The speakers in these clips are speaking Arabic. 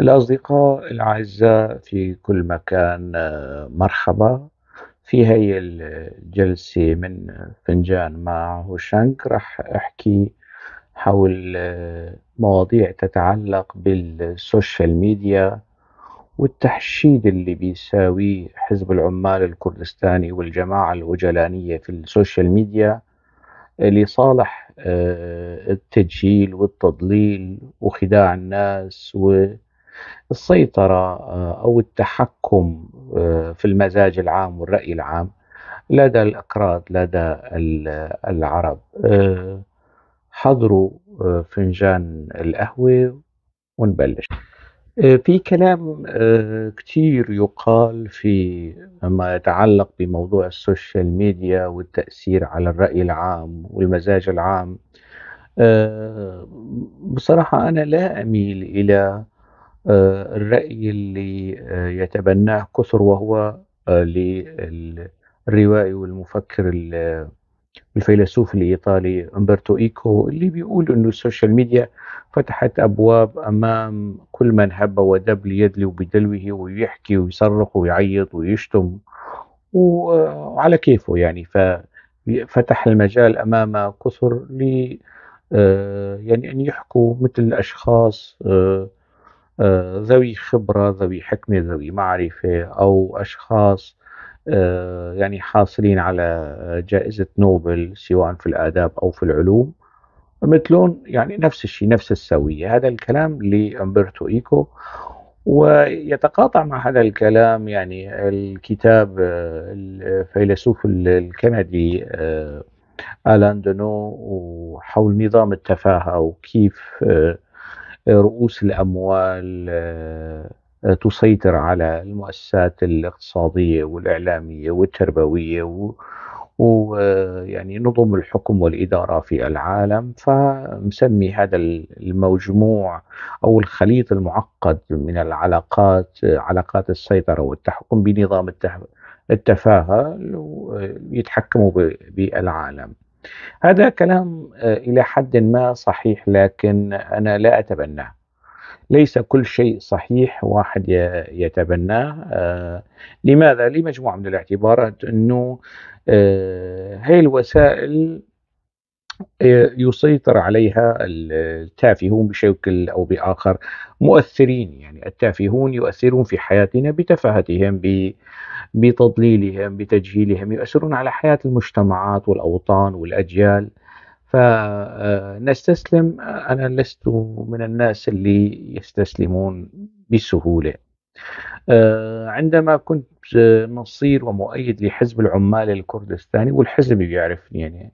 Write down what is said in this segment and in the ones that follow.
الأصدقاء الأعزاء في كل مكان آه، مرحبا في هاي الجلسة من فنجان مع هوشانك رح أحكي حول آه، مواضيع تتعلق بالسوشيال ميديا والتحشيد اللي بيساويه حزب العمال الكردستاني والجماعة الوجلانية في السوشيال ميديا لصالح آه، التجهيل والتضليل وخداع الناس و السيطرة آه، أو التحكم آه، في المزاج العام والرأي العام لدى الأكراد لدى العرب آه، حضروا فنجان القهوة ونبلش في كلام كتير يقال في ما يتعلق بموضوع السوشيال ميديا والتأثير على الرأي العام والمزاج العام بصراحة أنا لا أميل إلى الرأي اللي آه، يتبناه كثر وهو آه، للروائي والمفكر الفيلسوف الإيطالي أمبرتو إيكو اللي بيقول أنه السوشيال ميديا فتحت أبواب أمام كل من هب ودب ليدلو بدلوه ويحكي ويصرخ ويعيط ويشتم وعلى آه، كيفه يعني ففتح المجال أمام كثر ل يعني أن يحكوا مثل أشخاص آه، ذوي خبرة ذوي حكمة ذوي معرفة أو أشخاص آه، يعني حاصلين على جائزة نوبل سواء في الآداب أو في العلوم مثلون يعني نفس الشيء نفس السوية هذا الكلام لأمبرتو إيكو ويتقاطع مع هذا الكلام يعني الكتاب آه، الفيلسوف الكندي آلان دونو حول نظام التفاهة وكيف رؤوس الأموال آه، تسيطر على المؤسسات الاقتصادية والإعلامية والتربوية ويعني نظم الحكم والإدارة في العالم فمسمي هذا المجموع أو الخليط المعقد من العلاقات علاقات السيطرة والتحكم بنظام التفاهة يتحكموا بالعالم هذا كلام آه، إلى حد ما صحيح لكن أنا لا أتبناه ليس كل شيء صحيح واحد يتبناه آه، لماذا؟ لمجموعة من الاعتبارات أنه آه، هي الوسائل يسيطر عليها التافهون بشكل أو بآخر مؤثرين يعني التافهون يؤثرون في حياتنا بتفاهتهم ب بتضليلهم بتجهيلهم يؤثرون على حياة المجتمعات والأوطان والأجيال فنستسلم آه، أنا لست من الناس اللي يستسلمون بسهولة آه، عندما كنت نصير آه، ومؤيد لحزب العمال الكردستاني والحزب يعرفني يعني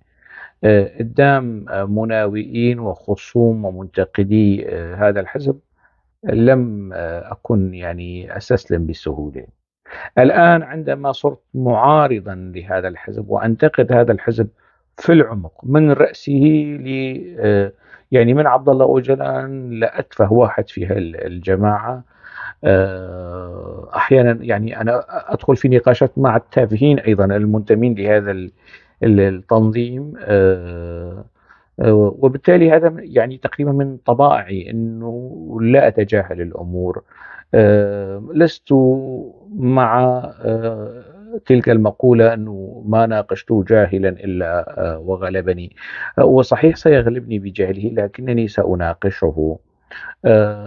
قدام مناوئين وخصوم ومنتقدي هذا الحزب لم أكن يعني أستسلم بسهولة الآن عندما صرت معارضا لهذا الحزب وأنتقد هذا الحزب في العمق من رأسه ل آه، يعني من عبد الله أوجلان لأتفه واحد في الجماعة آه، أحيانا يعني أنا أدخل في نقاشات مع التافهين أيضا المنتمين لهذا التنظيم آه، وبالتالي هذا يعني تقريبا من طبائعي أنه لا أتجاهل الأمور آه، لست مع آه، تلك المقولة أنه ما ناقشت جاهلا إلا آه، وغلبني وصحيح سيغلبني بجهله لكنني سأناقشه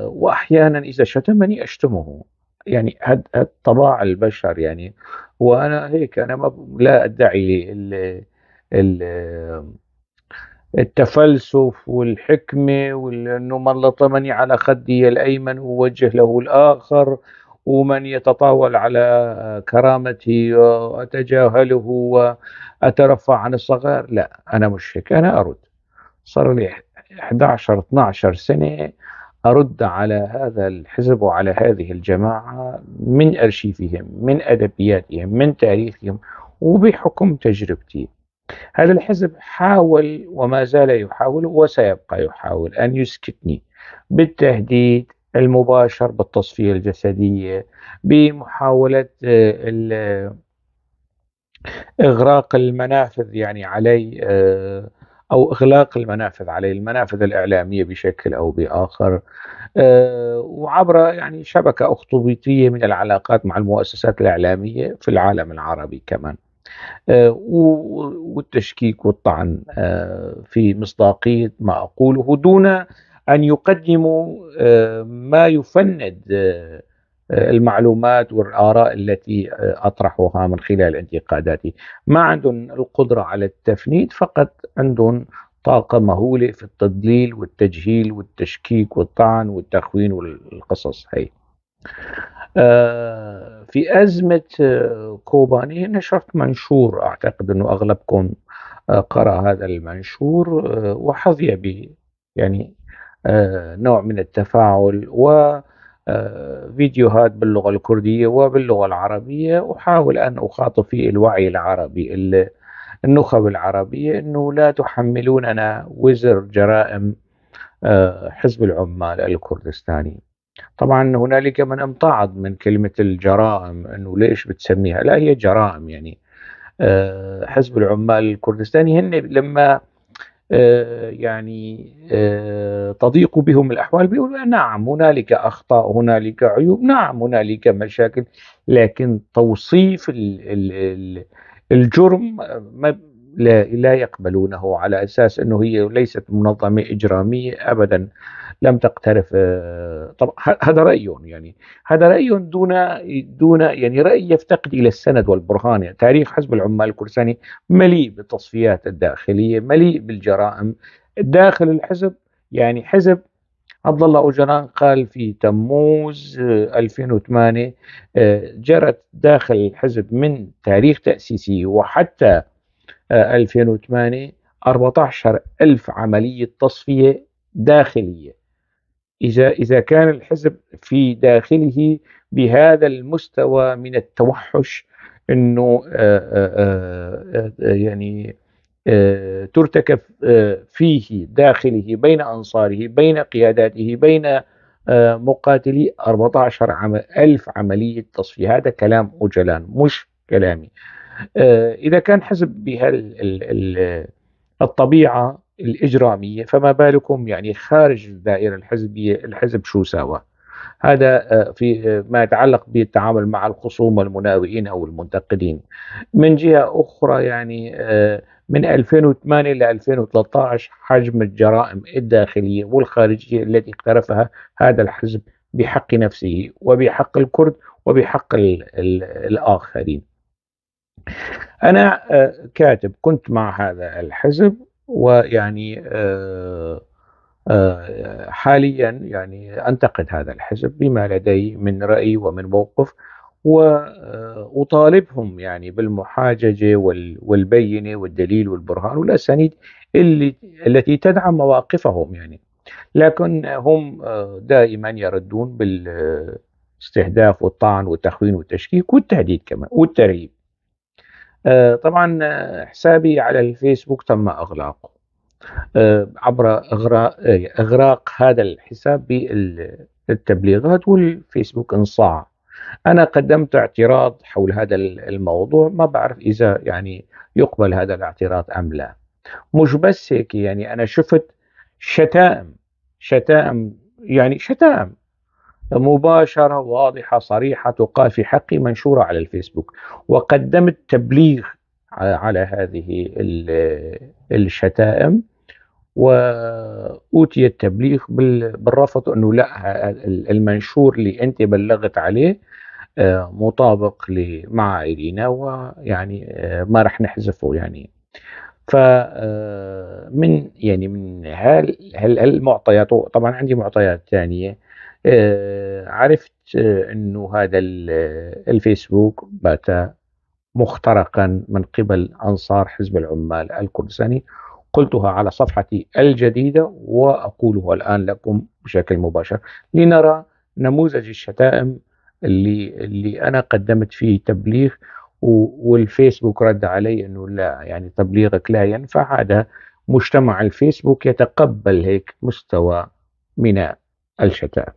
وأحيانا إذا شتمني أشتمه يعني طباع البشر يعني وأنا هيك أنا لا أدعي ال ال التفلسف والحكمة وأنه من لطمني على خدي الأيمن أوجه له الآخر ومن يتطاول على كرامتي أتجاهله وأترفع عن الصغار لا أنا مش هيك أنا أرد صار لي 11 12 سنة أرد على هذا الحزب وعلى هذه الجماعة من أرشيفهم من أدبياتهم من تاريخهم وبحكم تجربتي هذا الحزب حاول وما زال يحاول وسيبقى يحاول أن يسكتني بالتهديد المباشر بالتصفية الجسدية بمحاولة آه، إغراق المنافذ يعني علي آه، أو إغلاق المنافذ علي المنافذ الإعلامية بشكل أو بآخر آه، وعبر يعني شبكة أخطبوطية من العلاقات مع المؤسسات الإعلامية في العالم العربي كمان آه، والتشكيك والطعن آه، في مصداقية ما أقوله دون أن يقدموا آه، ما يفند المعلومات والآراء التي أطرحها من خلال انتقاداتي ما عندهم القدرة على التفنيد فقط عندهم طاقة مهولة في التضليل والتجهيل والتشكيك والطعن والتخوين والقصص هي آه، في أزمة آه، كوباني نشرت منشور أعتقد أنه أغلبكم آه، قرأ هذا المنشور وحظي به يعني نوع من التفاعل و فيديوهات باللغة الكردية وباللغة العربية أحاول أن أخاطب فيه الوعي العربي النخب العربية أنه لا تحملوننا وزر جرائم حزب العمال الكردستاني طبعا هنالك من امتعض من كلمه الجرائم انه ليش بتسميها لا هي جرائم يعني آه، حزب العمال الكردستاني هن لما آه، يعني آه، تضيق بهم الاحوال بيقولوا نعم هنالك اخطاء هنالك عيوب نعم هنالك مشاكل لكن توصيف الجرم لا, لا يقبلونه على أساس أنه هي ليست منظمة إجرامية أبدا لم تقترف آه، طبعا هذا رأي يعني هذا رأي دون دون يعني رأي يفتقد إلى السند والبرهان يعني تاريخ حزب العمال الكرساني مليء بالتصفيات الداخلية مليء بالجرائم داخل الحزب يعني حزب عبد الله اوجران قال في تموز 2008 آه، آه، جرت داخل الحزب من تاريخ تأسيسه وحتى 2008 14000 عملية تصفية داخلية إذا إذا كان الحزب في داخله بهذا المستوى من التوحش انه آه، آه، آه، يعني ترتكب فيه داخله بين أنصاره بين قياداته بين مقاتلي 14 ألف عملية تصفية هذا كلام أجلان مش كلامي آه، إذا كان حزب بهال الطبيعة الإجرامية فما بالكم يعني خارج الدائرة الحزبية الحزب شو سوى هذا آه، في آه، ما يتعلق بالتعامل مع الخصوم والمناوئين أو المنتقدين من جهة أخرى يعني من 2008 ل 2013 حجم الجرائم الداخلية والخارجية التي اقترفها هذا الحزب بحق نفسه وبحق الكرد وبحق الآخرين أنا آه، كاتب كنت مع هذا الحزب ويعني آه، آه، حاليا يعني أنتقد هذا الحزب بما لدي من رأي ومن موقف وأطالبهم يعني بالمحاججة والبينة والدليل والبرهان والأسانيد اللي التي تدعم مواقفهم يعني لكن هم دائما يردون بالاستهداف والطعن والتخوين والتشكيك والتهديد كمان والترهيب آه، طبعا آه، حسابي على الفيسبوك تم اغلاقه آه، عبر اغراق اغراق هذا الحساب بالتبليغات والفيسبوك انصاع انا قدمت اعتراض حول هذا الموضوع ما بعرف اذا يعني يقبل هذا الاعتراض ام لا مش بس هيك يعني انا شفت شتائم شتائم يعني شتائم مباشرة واضحة صريحة تقال في حقي منشورة على الفيسبوك وقدمت تبليغ على هذه الشتائم وأوتي التبليغ بالرفض أنه لا المنشور اللي أنت بلغت عليه آه، مطابق لمعاييرنا ويعني آه، ما رح نحذفه يعني فمن آه، يعني من هل هل المعطيات طبعا عندي معطيات ثانيه آه، عرفت آه، انه هذا آه، الفيسبوك بات مخترقا من قبل انصار حزب العمال الكردستاني قلتها على صفحتي الجديده واقولها الان لكم بشكل مباشر لنرى نموذج الشتائم اللي اللي انا قدمت فيه تبليغ والفيسبوك رد علي انه لا يعني تبليغك لا ينفع هذا مجتمع الفيسبوك يتقبل هيك مستوى من الشتائم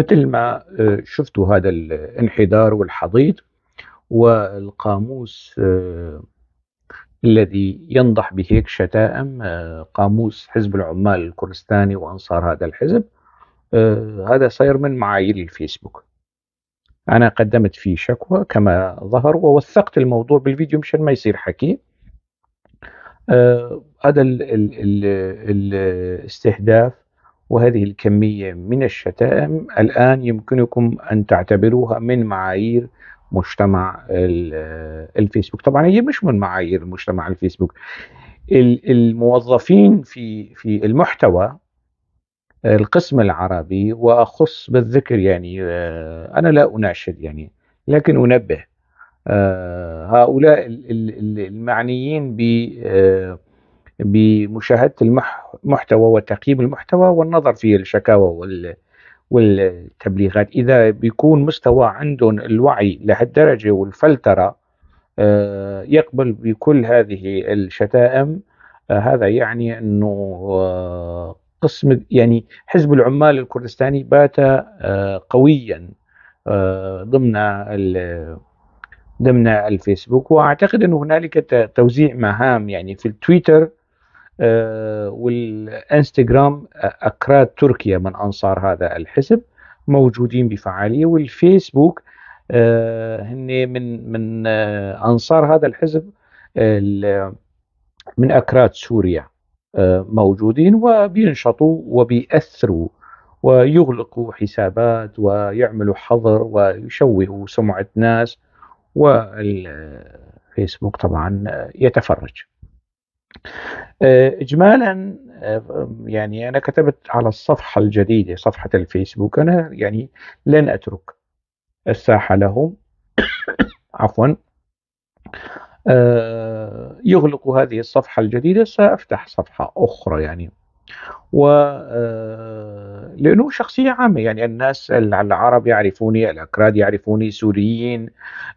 مثل ما آه، شفتوا هذا الانحدار والحضيض والقاموس آه، الذي ينضح بهيك شتائم آه، قاموس حزب العمال الكردستاني وانصار هذا الحزب هذا صاير من معايير الفيسبوك انا قدمت فيه شكوى كما ظهر ووثقت الموضوع بالفيديو مشان ما يصير حكي هذا الاستهداف وهذه الكمية من الشتائم الآن يمكنكم أن تعتبروها من معايير مجتمع الفيسبوك طبعا هي مش من معايير مجتمع الفيسبوك الموظفين في في المحتوى القسم العربي واخص بالذكر يعني آه، انا لا اناشد يعني لكن انبه آه، هؤلاء المعنيين ب آه، بمشاهدة المحتوى وتقييم المحتوى والنظر في الشكاوى والتبليغات إذا بيكون مستوى عندهم الوعي لهالدرجة والفلترة آه، يقبل بكل هذه الشتائم آه، هذا يعني أنه آه، قسم يعني حزب العمال الكردستاني بات قويا ضمن ضمن الفيسبوك واعتقد انه هنالك توزيع مهام يعني في التويتر آه، والانستغرام آه، اكراد تركيا من انصار هذا الحزب موجودين بفعاليه والفيسبوك آه، هن من من انصار هذا الحزب من اكراد سوريا موجودين وبينشطوا وبيأثروا ويغلقوا حسابات ويعملوا حظر ويشوهوا سمعة ناس والفيسبوك طبعا يتفرج آه، اجمالا آه، يعني انا كتبت على الصفحه الجديده صفحه الفيسبوك انا يعني لن اترك الساحه لهم عفوا آه، يغلق هذه الصفحه الجديده سافتح صفحه اخرى يعني و آه، لانه شخصيه عامه يعني الناس العرب يعرفوني الاكراد يعرفوني سوريين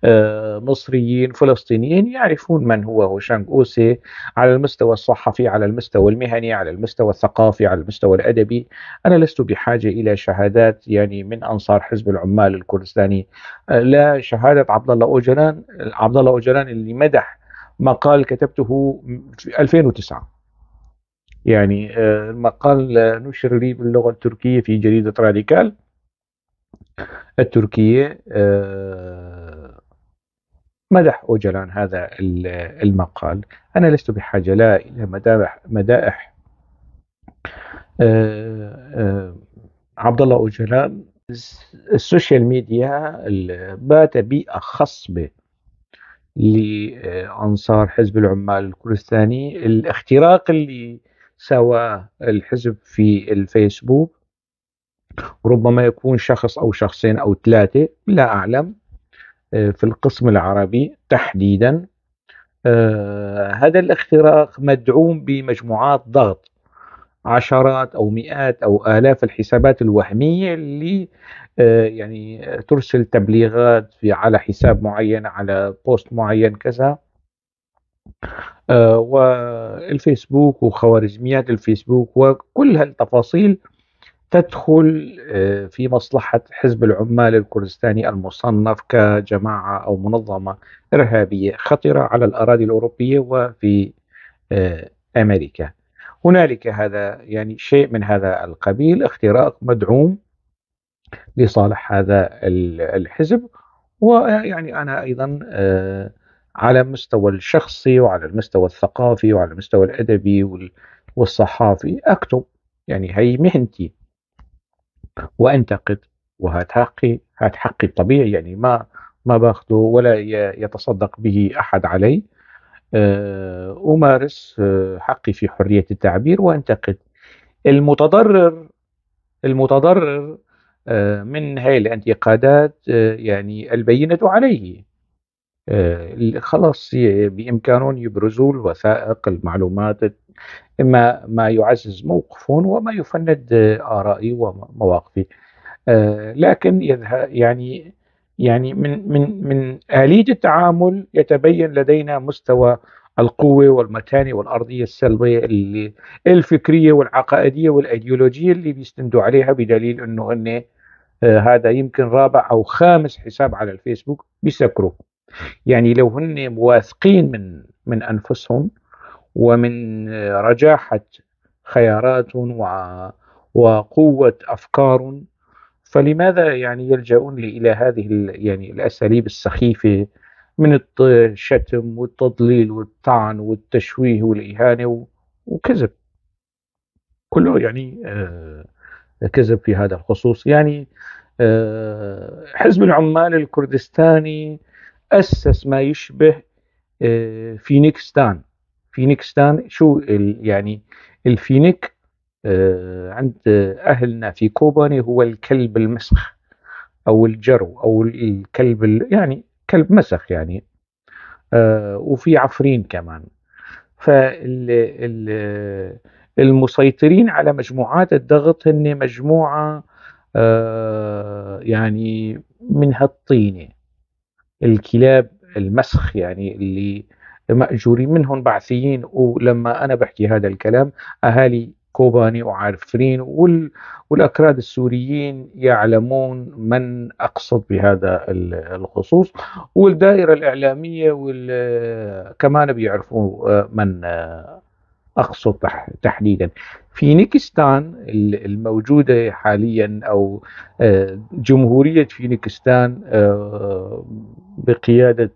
آه، مصريين فلسطينيين يعرفون من هو هشام اوسي على المستوى الصحفي على المستوى المهني على المستوى الثقافي على المستوى الادبي انا لست بحاجه الى شهادات يعني من انصار حزب العمال الكردستاني آه، لا شهاده عبد الله اوجلان عبد الله اوجلان اللي مدح مقال كتبته في 2009 يعني المقال آه، نشر لي باللغة التركية في جريدة راديكال التركية آه، مدح أوجلان هذا المقال أنا لست بحاجة لا إلى مدائح مدائح آه، عبد الله أوجلان السوشيال ميديا بات بيئة خصبة لأنصار حزب العمال الكردستاني الاختراق اللي سواء الحزب في الفيسبوك ربما يكون شخص أو شخصين أو ثلاثة لا أعلم آه، في القسم العربي تحديدا آه، هذا الاختراق مدعوم بمجموعات ضغط عشرات او مئات او الاف الحسابات الوهميه اللي آه، يعني ترسل تبليغات في على حساب معين على بوست معين كذا آه، والفيسبوك وخوارزميات الفيسبوك وكل هالتفاصيل تدخل آه، في مصلحة حزب العمال الكردستاني المصنف كجماعة أو منظمة إرهابية خطرة على الأراضي الأوروبية وفي آه، أمريكا هنالك هذا يعني شيء من هذا القبيل اختراق مدعوم لصالح هذا الحزب ويعني أنا أيضا آه على المستوى الشخصي وعلى المستوى الثقافي وعلى المستوى الأدبي والصحافي أكتب يعني هي مهنتي وأنتقد وهات حقي هات حقي الطبيعي يعني ما ما باخذه ولا يتصدق به أحد علي آه، أمارس آه، حقي في حرية التعبير وأنتقد المتضرر المتضرر آه، من هاي الانتقادات يعني البينة عليه آه، خلاص بامكانهم يبرزوا الوثائق المعلومات اما ما يعزز موقفهم وما يفند آه، ارائي ومواقفي آه، لكن يعني يعني من من من اليه التعامل يتبين لدينا مستوى القوة والمتانة والأرضية السلبية اللي الفكرية والعقائدية والأيديولوجية اللي بيستندوا عليها بدليل أنه هن هذا يمكن رابع أو خامس حساب على الفيسبوك بيسكروا يعني لو هن واثقين من من انفسهم ومن رجاحه خيارات وقوه افكار فلماذا يعني يلجؤون الى هذه يعني الاساليب السخيفه من الشتم والتضليل والطعن والتشويه والاهانه وكذب كله يعني آه، كذب في هذا الخصوص يعني آه، حزب العمال الكردستاني أسس ما يشبه آه، فينيكستان فينيكستان شو يعني الفينيك آه، عند أهلنا في كوباني هو الكلب المسخ أو الجرو أو الكلب يعني كلب مسخ يعني آه، وفي عفرين كمان فالمسيطرين على مجموعات الضغط هن مجموعة يعني من هالطينة الكلاب المسخ يعني اللي مأجورين منهم بعثيين ولما أنا بحكي هذا الكلام أهالي كوباني وعارفين وال... والأكراد السوريين يعلمون من أقصد بهذا الخصوص والدائرة الإعلامية وال... كمان بيعرفوا آه، من آه، أقصد تحديدا في نيكستان الموجودة حاليا أو آه، جمهورية فينيكستان آه، بقيادة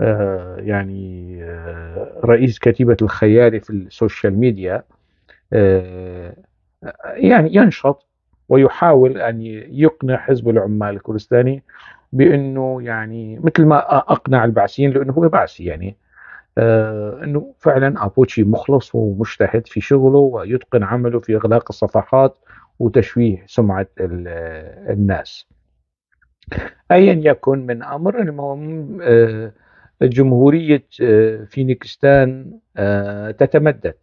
آه، يعني رئيس كتيبة الخيال في السوشيال ميديا يعني ينشط ويحاول أن يقنع حزب العمال الكردستاني بأنه يعني مثل ما أقنع البعثيين لأنه هو بعثي يعني آه، انه فعلا ابوتشي مخلص ومجتهد في شغله ويتقن عمله في اغلاق الصفحات وتشويه سمعه الناس. ايا يكن من امر المهم آه، جمهوريه آه، فينيكستان تتمدد.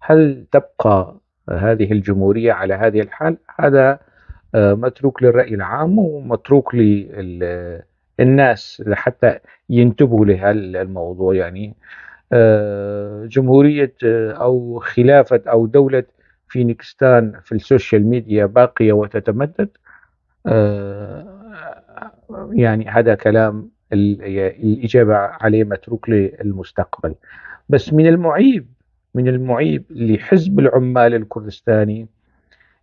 هل تبقى هذه الجمهوريه على هذه الحال؟ هذا متروك للراي العام ومتروك لل الناس لحتى ينتبهوا لهالموضوع يعني آه، جمهورية آه، أو خلافة أو دولة فينيكستان في السوشيال ميديا باقية وتتمدد آه، يعني هذا كلام الإجابة عليه متروك للمستقبل بس من المعيب من المعيب لحزب العمال الكردستاني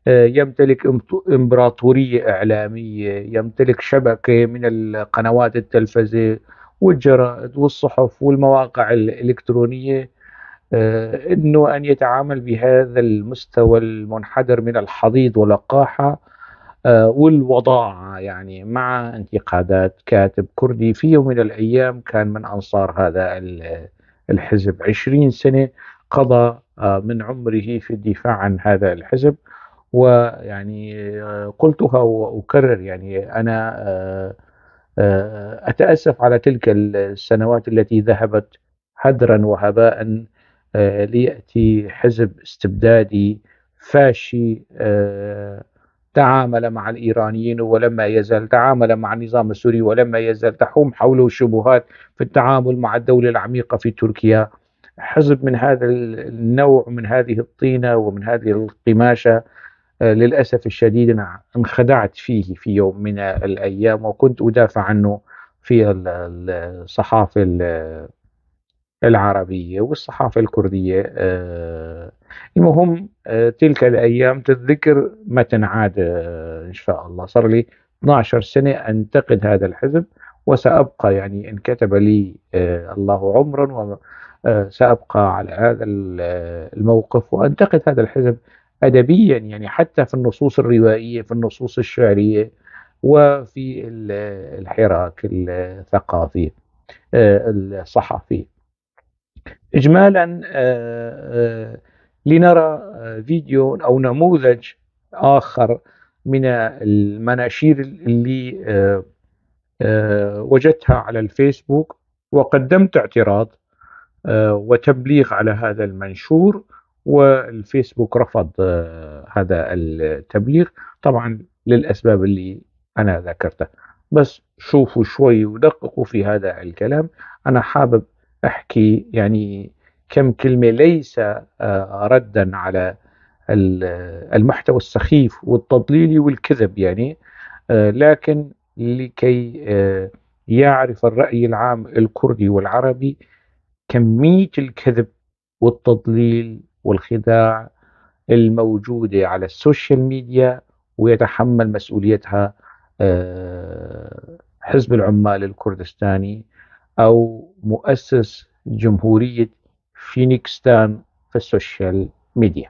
آه، يمتلك امبراطوريه اعلاميه يمتلك شبكه من القنوات التلفزه والجرائد والصحف والمواقع الالكترونيه آه، انه ان يتعامل بهذا المستوى المنحدر من الحضيض ولقاحة آه، والوضاعه يعني مع انتقادات كاتب كردي في يوم من الايام كان من انصار هذا الحزب 20 سنه قضى من عمره في الدفاع عن هذا الحزب ويعني آه، قلتها واكرر يعني انا آه، آه، اتاسف على تلك السنوات التي ذهبت هدرا وهباء لياتي حزب استبدادي فاشي تعامل مع الايرانيين ولما يزال تعامل مع النظام السوري ولما يزال تحوم حوله الشبهات في التعامل مع الدوله العميقه في تركيا حزب من هذا النوع من هذه الطينه ومن هذه القماشه آه، للأسف الشديد أنا انخدعت فيه في يوم من الأيام وكنت أدافع عنه في الصحافة العربية والصحافة الكردية آه، المهم آه، تلك الأيام تذكر ما تنعاد إن شاء الله صار لي 12 سنة أنتقد هذا الحزب وسأبقى يعني إن كتب لي الله عمرا وسأبقى على هذا الموقف وأنتقد هذا الحزب أدبيا يعني حتى في النصوص الروائية في النصوص الشعرية وفي الحراك الثقافي آه، الصحفي إجمالا آه، آه، لنرى فيديو أو نموذج آخر من المناشير اللي وجدتها على الفيسبوك وقدمت اعتراض وتبليغ على هذا المنشور والفيسبوك رفض آه، هذا التبليغ طبعا للأسباب اللي أنا ذكرتها بس شوفوا شوي ودققوا في هذا الكلام أنا حابب أحكي يعني كم كلمة ليس آه، ردا على المحتوى السخيف والتضليلي والكذب يعني آه، لكن لكي يعرف الرأي العام الكردي والعربي كمية الكذب والتضليل والخداع الموجودة على السوشيال ميديا ويتحمل مسؤوليتها آه، حزب العمال الكردستاني أو مؤسس جمهورية فينيكستان في السوشيال ميديا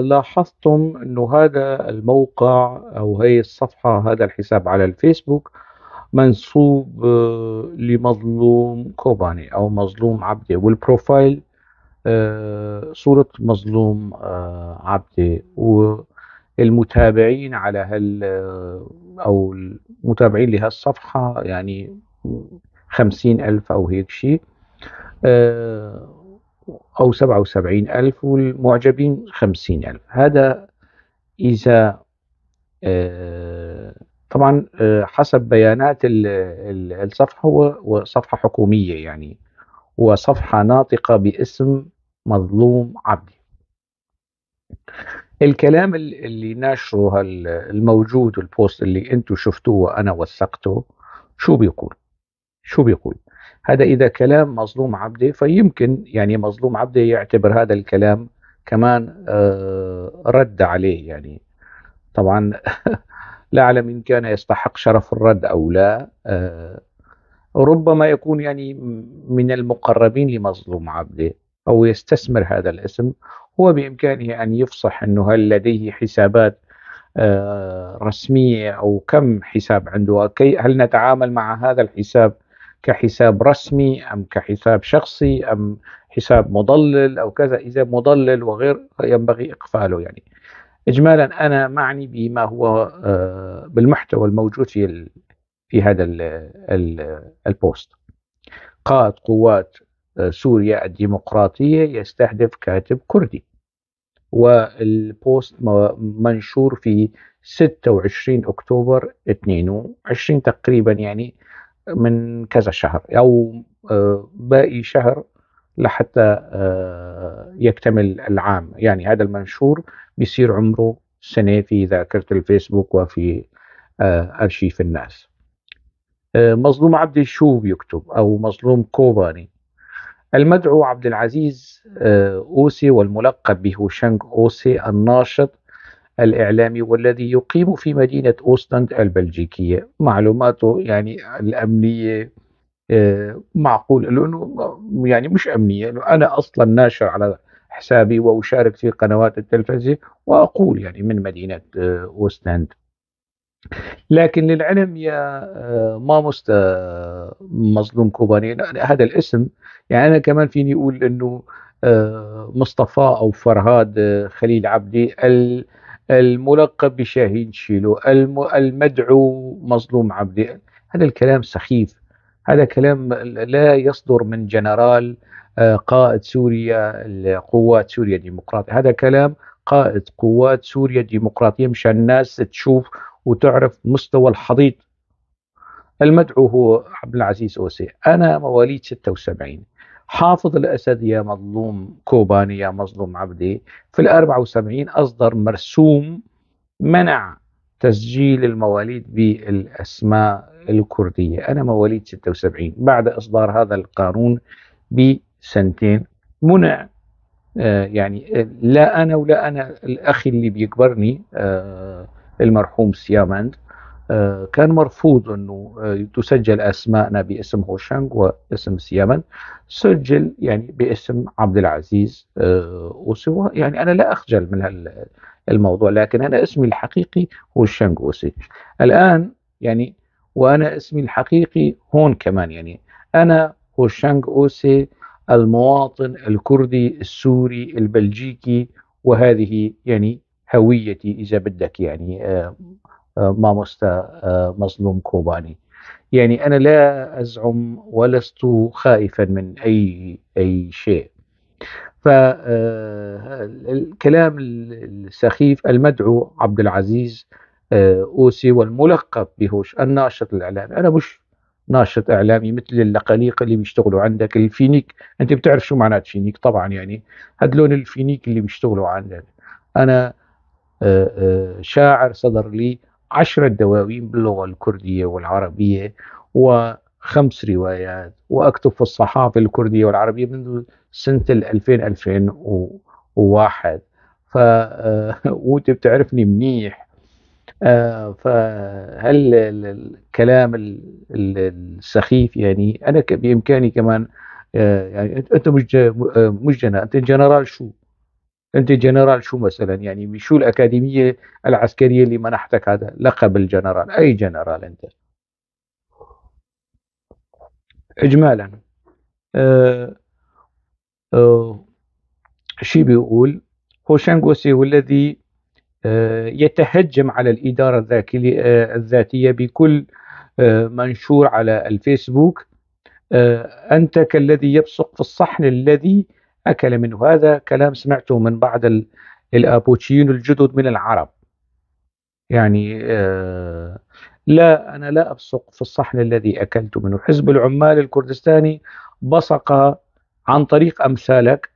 لاحظتم انه هذا الموقع او هي الصفحه هذا الحساب على الفيسبوك منسوب آه، لمظلوم كوباني او مظلوم عبدي والبروفايل آه، صورة مظلوم آه، عبدي والمتابعين على هال أو المتابعين لهالصفحة يعني خمسين ألف أو هيك شيء أو وسبعين ألف والمعجبين 50 ألف هذا إذا آه، طبعا آه، حسب بيانات الصفحة هو صفحة حكومية يعني وصفحة ناطقة باسم مظلوم عبدي الكلام اللي ناشره الموجود البوست اللي انتم شفتوه وانا وثقته شو بيقول شو بيقول هذا إذا كلام مظلوم عبده فيمكن يعني مظلوم عبده يعتبر هذا الكلام كمان آه، رد عليه يعني طبعا لا أعلم إن كان يستحق شرف الرد أو لا آه، ربما يكون يعني من المقربين لمظلوم عبده أو يستثمر هذا الاسم هو بإمكانه أن يفصح أنه هل لديه حسابات آه، رسمية أو كم حساب عنده هل نتعامل مع هذا الحساب كحساب رسمي أم كحساب شخصي أم حساب مضلل أو كذا إذا مضلل وغير ينبغي إقفاله يعني إجمالا أنا معني بما هو آه، بالمحتوى الموجود في في هذا البوست قائد قوات آه، سوريا الديمقراطية يستهدف كاتب كردي والبوست منشور في 26 أكتوبر 22 تقريبا يعني من كذا شهر او آه، باقي شهر لحتى آه، يكتمل العام يعني هذا المنشور بيصير عمره سنه في ذاكره الفيسبوك وفي آه، ارشيف الناس مظلوم عبد الشو بيكتب او مظلوم كوباني المدعو عبد العزيز اوسي والملقب بهوشانغ اوسي الناشط الإعلامي والذي يقيم في مدينة أوستند البلجيكية معلوماته يعني الأمنية آه، معقول لأنه يعني مش أمنية أنا أصلا ناشر على حسابي وأشارك في قنوات التلفزي وأقول يعني من مدينة آه، أوستند لكن للعلم يا آه، مست مظلوم كوباني هذا الاسم يعني انا كمان فيني اقول انه مصطفى او فرهاد خليل عبدي الملقب بشاهين شيلو المدعو مظلوم عبدي هذا الكلام سخيف هذا كلام لا يصدر من جنرال آه، قائد سوريا قوات سوريا الديمقراطية هذا كلام قائد قوات سوريا الديمقراطية مشان الناس تشوف وتعرف مستوى الحضيض المدعو هو عبد العزيز أوسي أنا مواليد 76 حافظ الأسد يا مظلوم كوباني يا مظلوم عبدي في ال 74 أصدر مرسوم منع تسجيل المواليد بالأسماء الكردية أنا مواليد 76 بعد إصدار هذا القانون بسنتين منع آه، يعني آه، لا أنا ولا أنا الأخ اللي بيكبرني آه، المرحوم سيامند آه، كان مرفوض انه آه، تسجل اسماءنا باسم هوشنغ واسم سيمن سجل يعني باسم عبد العزيز آه، اوسوا يعني انا لا اخجل من الموضوع لكن انا اسمي الحقيقي هو اوسي الان يعني وانا اسمي الحقيقي هون كمان يعني انا هو اوسي المواطن الكردي السوري البلجيكي وهذه يعني هويتي اذا بدك يعني ما مست آه، مظلوم كوباني يعني أنا لا أزعم ولست خائفا من أي أي شيء فالكلام آه، السخيف المدعو عبد العزيز آه، أوسي والملقب بهوش الناشط الإعلامي أنا مش ناشط اعلامي مثل اللقليق اللي بيشتغلوا عندك الفينيك انت بتعرف شو معنات فينيك طبعا يعني هدول الفينيك اللي بيشتغلوا عندك انا شاعر صدر لي عشرة دواوين باللغة الكردية والعربية وخمس روايات وأكتب في الصحافة الكردية والعربية منذ سنة 2000-2001 ف آه، وانت بتعرفني منيح آه، فهل الكلام السخيف يعني انا بامكاني كمان آه، يعني انت مش مش جنرال انت جنرال شو انت جنرال شو مثلا يعني شو الاكاديميه العسكريه اللي منحتك هذا لقب الجنرال اي جنرال انت اجمالا أه أه شي بيقول هوشانغوسي هو الذي آه، يتهجم على الاداره آه، الذاتيه بكل آه، منشور على الفيسبوك انت كالذي يبصق في الصحن الذي أكل منه هذا كلام سمعته من بعض الأبوتشيين الجدد من العرب يعني آه، لا أنا لا أبصق في الصحن الذي أكلت منه حزب العمال الكردستاني بصق عن طريق أمثالك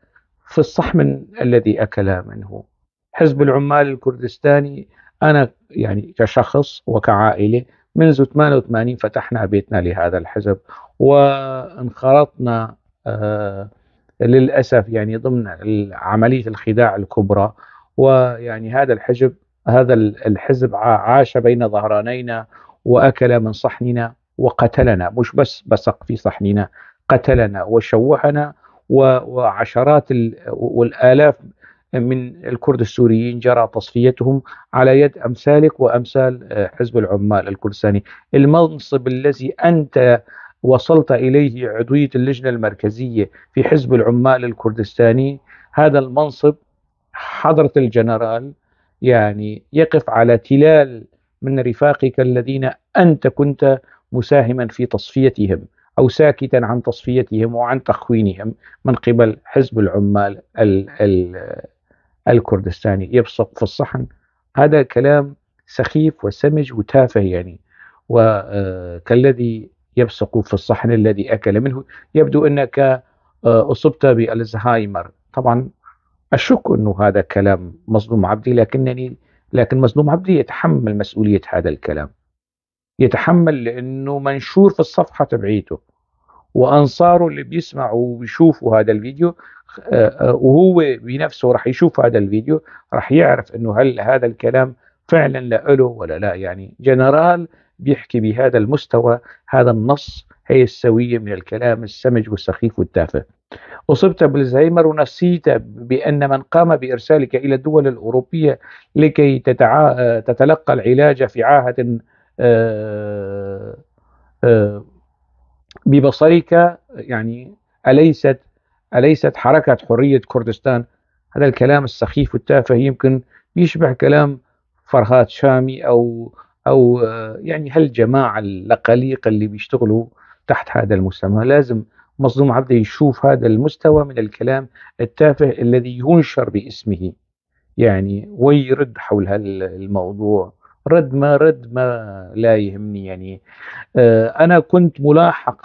في الصحن الذي أكل منه حزب العمال الكردستاني أنا يعني كشخص وكعائلة منذ 88 فتحنا بيتنا لهذا الحزب وانخرطنا آه للاسف يعني ضمن عمليه الخداع الكبرى ويعني هذا الحجب هذا الحزب عاش بين ظهرانينا واكل من صحننا وقتلنا مش بس بصق في صحننا قتلنا وشوهنا وعشرات والالاف من الكرد السوريين جرى تصفيتهم على يد امثالك وامثال آه، حزب العمال الكردستاني المنصب الذي انت وصلت إليه عضوية اللجنة المركزية في حزب العمال الكردستاني هذا المنصب حضرة الجنرال يعني يقف على تلال من رفاقك الذين أنت كنت مساهما في تصفيتهم أو ساكتا عن تصفيتهم وعن تخوينهم من قبل حزب العمال ال ال الكردستاني يبصق في الصحن هذا كلام سخيف وسمج وتافه يعني وكالذي يبصق في الصحن الذي أكل منه يبدو أنك آه، أصبت بالزهايمر طبعا أشك أنه هذا كلام مظلوم عبدي لكنني لكن مظلوم عبدي يتحمل مسؤولية هذا الكلام يتحمل لأنه منشور في الصفحة تبعيته وأنصاره اللي بيسمعوا وبيشوفوا هذا الفيديو آه، آه، وهو بنفسه راح يشوف هذا الفيديو راح يعرف أنه هل هذا الكلام فعلا له ولا لا يعني جنرال بيحكي بهذا المستوى هذا النص هي السوية من الكلام السمج والسخيف والتافه أصبت بالزهايمر ونسيت بأن من قام بإرسالك إلى الدول الأوروبية لكي تتع... تتلقى العلاج في عاهة آه، آه، ببصرك يعني أليست أليست حركة حرية كردستان هذا الكلام السخيف والتافه يمكن يشبه كلام فرهاد شامي أو او يعني هالجماعه الاقاليق اللي بيشتغلوا تحت هذا المسمى لازم مصدوم عبده يشوف هذا المستوى من الكلام التافه الذي ينشر باسمه يعني ويرد حول هالموضوع رد ما رد ما لا يهمني يعني آه، انا كنت ملاحق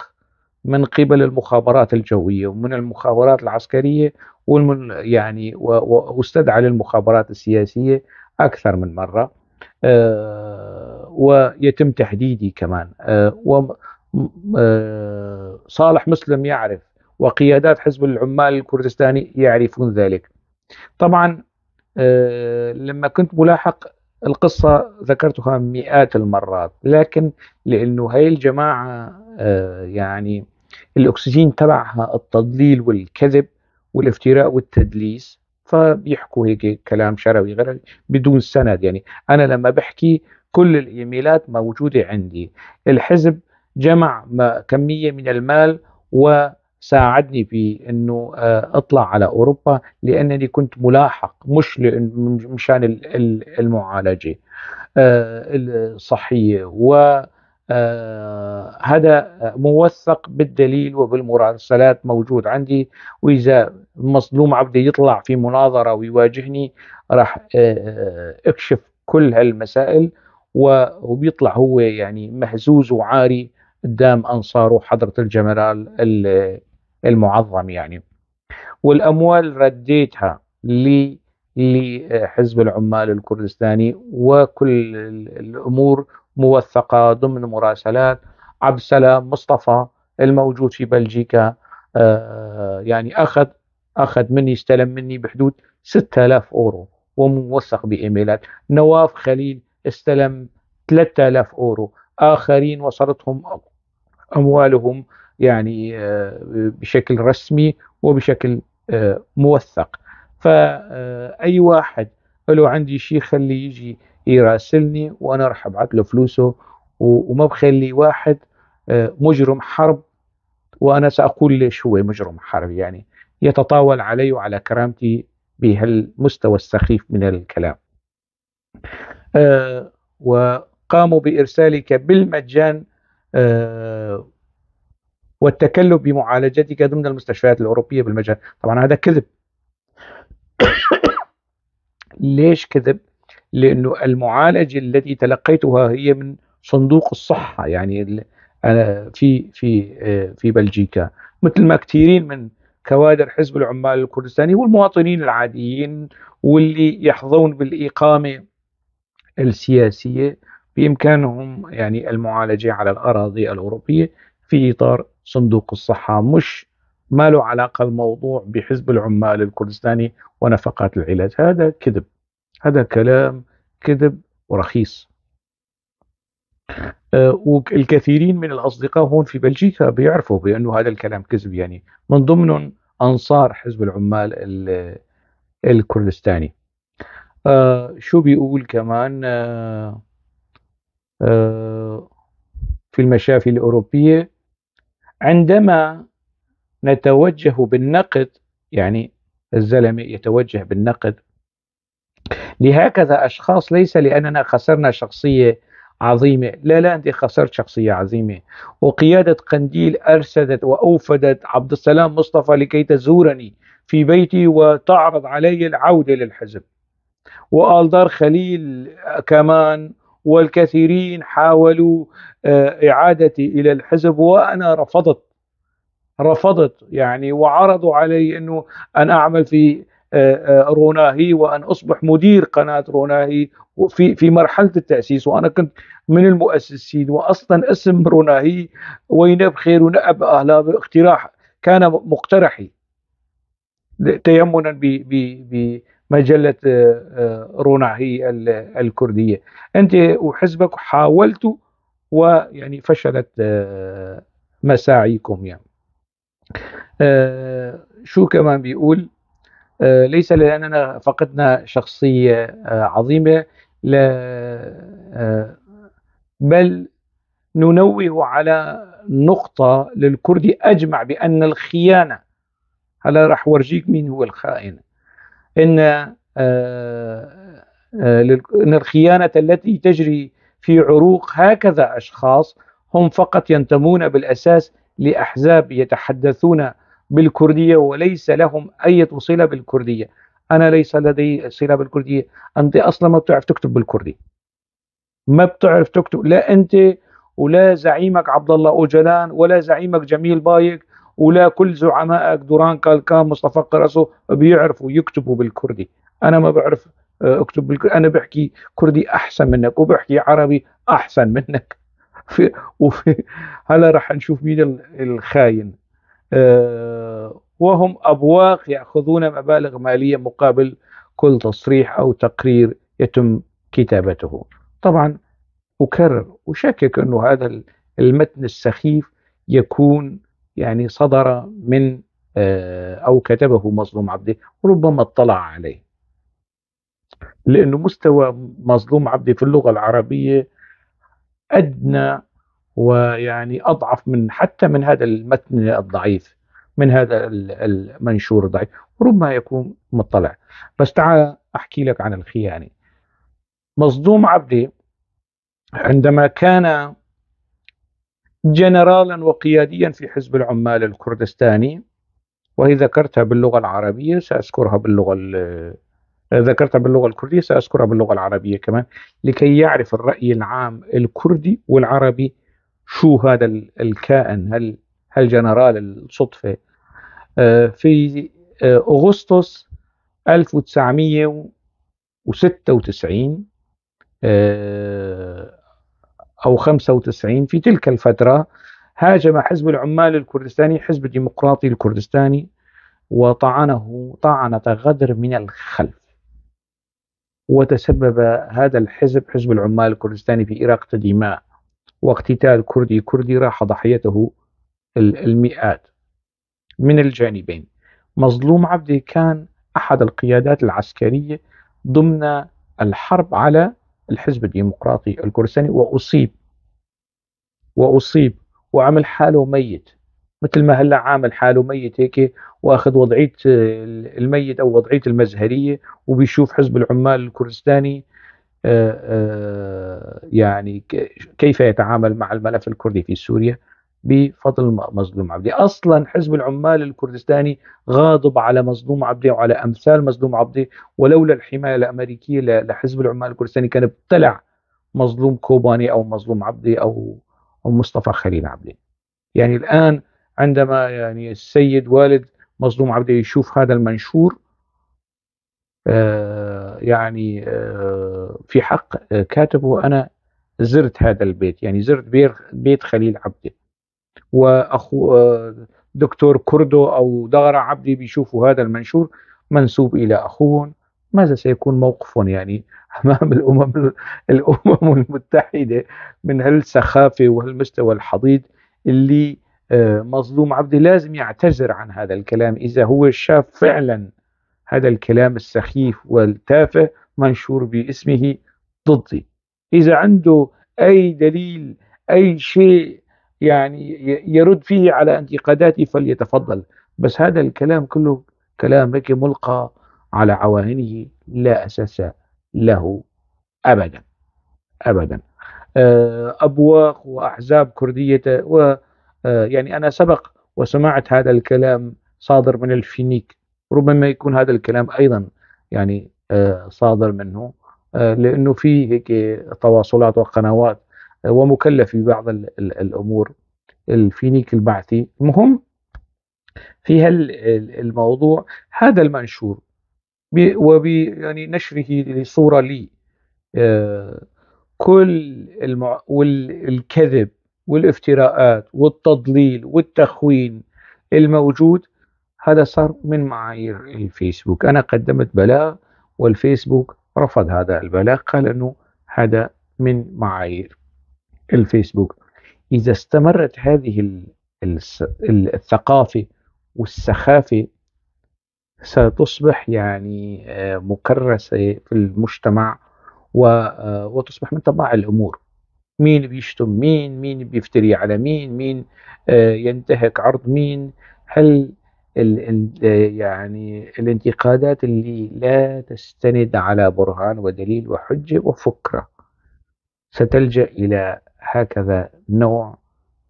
من قبل المخابرات الجويه ومن المخابرات العسكريه ومن يعني واستدعى للمخابرات السياسيه اكثر من مره آه، ويتم تهديدي كمان آه، وصالح آه، مسلم يعرف وقيادات حزب العمال الكردستاني يعرفون ذلك طبعا آه، لما كنت ملاحق القصة ذكرتها مئات المرات لكن لأنه هاي الجماعة يعني الأكسجين تبعها التضليل والكذب والافتراء والتدليس فبيحكوا هيك كلام شروي غير بدون سند يعني أنا لما بحكي كل الايميلات موجوده عندي الحزب جمع كميه من المال وساعدني في انه آه، اطلع على اوروبا لانني كنت ملاحق مش مشان المعالجه آه، الصحيه و آه، هذا موثق بالدليل وبالمراسلات موجود عندي واذا مظلوم عبدي يطلع في مناظره ويواجهني راح اكشف كل هالمسائل وبيطلع هو يعني مهزوز وعاري قدام انصاره حضره الجنرال المعظم يعني والاموال رديتها لحزب العمال الكردستاني وكل الامور موثقه ضمن مراسلات عبد السلام مصطفى الموجود في بلجيكا آه، يعني اخذ اخذ مني استلم مني بحدود 6000 اورو وموثق بايميلات نواف خليل استلم 3000 أورو آخرين وصلتهم أموالهم يعني آه، بشكل رسمي وبشكل آه، موثق فأي آه، واحد لو عندي شيء خلي يجي يراسلني وأنا راح أبعث له فلوسه وما بخلي واحد مجرم حرب وأنا سأقول ليش هو مجرم حرب يعني يتطاول علي وعلى كرامتي بهالمستوى السخيف من الكلام آه، وقاموا بإرسالك بالمجان آه، والتكلف بمعالجتك ضمن المستشفيات الأوروبية بالمجان طبعا هذا كذب ليش كذب لأنه المعالجة التي تلقيتها هي من صندوق الصحة يعني آه، في في في بلجيكا مثل ما كثيرين من كوادر حزب العمال الكردستاني والمواطنين العاديين واللي يحظون بالإقامة السياسية بإمكانهم يعني المعالجة على الأراضي الأوروبية في إطار صندوق الصحة مش ما له علاقة الموضوع بحزب العمال الكردستاني ونفقات العلاج هذا كذب هذا كلام كذب ورخيص آه، والكثيرين من الأصدقاء هون في بلجيكا بيعرفوا بأنه هذا الكلام كذب يعني من ضمنهم أنصار حزب العمال الكردستاني آه شو بيقول كمان آه،, آه في المشافي الأوروبية عندما نتوجه بالنقد يعني الزلمة يتوجه بالنقد لهكذا أشخاص ليس لأننا خسرنا شخصية عظيمة لا لا أنت خسرت شخصية عظيمة وقيادة قنديل أرسلت وأوفدت عبد السلام مصطفى لكي تزورني في بيتي وتعرض علي العودة للحزب والدار خليل كمان والكثيرين حاولوا آه، اعادتي الى الحزب وانا رفضت رفضت يعني وعرضوا علي انه ان اعمل في آه، آه، روناهي وان اصبح مدير قناه روناهي في في مرحله التاسيس وانا كنت من المؤسسين واصلا اسم روناهي وينب خير ونأب اهلا باقتراح كان مقترحي تيمنا مجله آه، آه، هي الكرديه انت وحزبك حاولتوا ويعني فشلت آه، مساعيكم يعني شو كمان بيقول ليس لاننا فقدنا شخصيه عظيمه لا بل ننوه على نقطة للكردي أجمع بأن الخيانة هلا راح ورجيك مين هو الخائن ان آه، آه، ان الخيانه التي تجري في عروق هكذا اشخاص هم فقط ينتمون بالاساس لاحزاب يتحدثون بالكرديه وليس لهم اي صله بالكرديه انا ليس لدي صله بالكرديه انت اصلا ما بتعرف تكتب بالكردي ما بتعرف تكتب لا انت ولا زعيمك عبد الله اوجلان ولا زعيمك جميل بايك ولا كل زعمائك دوران قال كان مصطفى قرصو بيعرفوا يكتبوا بالكردي انا ما بعرف آه، اكتب بالكردي انا بحكي كردي احسن منك وبحكي عربي احسن منك في وفي هلا راح نشوف مين الخاين أه وهم ابواق ياخذون مبالغ ماليه مقابل كل تصريح او تقرير يتم كتابته طبعا اكرر وشكك انه هذا المتن السخيف يكون يعني صدر من آه، أو كتبه مظلوم عبد ربما اطلع عليه لأنه مستوى مظلوم عبد في اللغة العربية أدنى ويعني أضعف من حتى من هذا المتن الضعيف من هذا المنشور الضعيف ربما يكون مطلع بس تعال أحكي لك عن الخيانة مصدوم عبدي عندما كان جنرالا وقياديا في حزب العمال الكردستاني وهي ذكرتها باللغة العربية سأذكرها باللغة ذكرتها باللغة الكردية سأذكرها باللغة العربية كمان لكي يعرف الرأي العام الكردي والعربي شو هذا الكائن هل هل جنرال الصدفة آه، في آه، أغسطس 1996 أو 95 في تلك الفترة هاجم حزب العمال الكردستاني حزب الديمقراطي الكردستاني وطعنه طعنة غدر من الخلف وتسبب هذا الحزب حزب العمال الكردستاني في إراقة دماء واقتتال كردي كردي راح ضحيته المئات من الجانبين مظلوم عبدي كان أحد القيادات العسكرية ضمن الحرب على الحزب الديمقراطي الكردستاني وأصيب وأصيب وعمل حاله ميت مثل ما هلا عامل حاله ميت هيك واخذ وضعيه الميت او وضعيه المزهريه وبيشوف حزب العمال الكردستاني آه، آه، يعني كيف يتعامل مع الملف الكردي في سوريا بفضل مظلوم عبدي أصلا حزب العمال الكردستاني غاضب على مظلوم عبدي وعلى أمثال مظلوم عبدي ولولا الحماية الأمريكية لحزب العمال الكردستاني كان ابتلع مظلوم كوباني أو مظلوم عبدي أو أو مصطفى خليل عبدي يعني الآن عندما يعني السيد والد مظلوم عبدي يشوف هذا المنشور آه يعني آه في حق آه كاتبه أنا زرت هذا البيت يعني زرت بيت خليل عبدي واخو آه، دكتور كردو او دغرة عبدي بيشوفوا هذا المنشور منسوب الى اخوهم ماذا سيكون موقفهم يعني امام الامم الامم المتحده من هالسخافه وهالمستوى الحضيض اللي آه، مظلوم عبدي لازم يعتذر عن هذا الكلام اذا هو شاف فعلا هذا الكلام السخيف والتافه منشور باسمه ضدي اذا عنده اي دليل اي شيء يعني يرد فيه على انتقاداتي فليتفضل بس هذا الكلام كله كلام هيك ملقى على عواهنه لا أساس له أبدا أبدا آه، أبواق وأحزاب كردية و آه، يعني أنا سبق وسمعت هذا الكلام صادر من الفينيك ربما يكون هذا الكلام أيضا يعني آه، صادر منه لأنه في هيك تواصلات وقنوات ومكلف ببعض الامور الفينيك البعثي المهم في الموضوع هذا المنشور وب يعني نشره لصوره لي آه، كل المع... والكذب والافتراءات والتضليل والتخوين الموجود هذا صار من معايير الفيسبوك أنا قدمت بلاغ والفيسبوك رفض هذا البلاغ قال أنه هذا من معايير الفيسبوك إذا استمرت هذه الثقافة والسخافة ستصبح يعني آه، مكرسة في المجتمع آه، وتصبح من طباع الأمور مين بيشتم مين مين بيفتري على مين مين آه، ينتهك عرض مين هل الـ الـ يعني الانتقادات اللي لا تستند على برهان ودليل وحجة وفكرة ستلجأ إلى هكذا نوع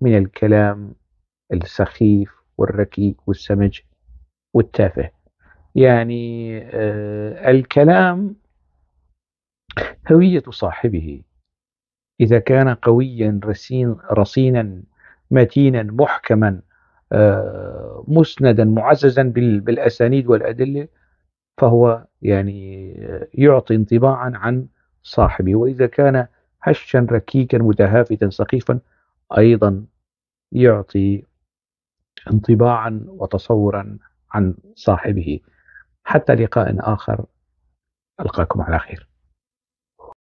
من الكلام السخيف والركيك والسمج والتافه يعني آه، الكلام هوية صاحبه إذا كان قويا رسين رصينا متينا محكما آه، مسندا معززا بالأسانيد والأدلة فهو يعني آه، يعطي انطباعا عن صاحبه وإذا كان هشا ركيكا متهافتا سخيفا أيضا يعطي انطباعا وتصورا عن صاحبه حتى لقاء آخر ألقاكم على خير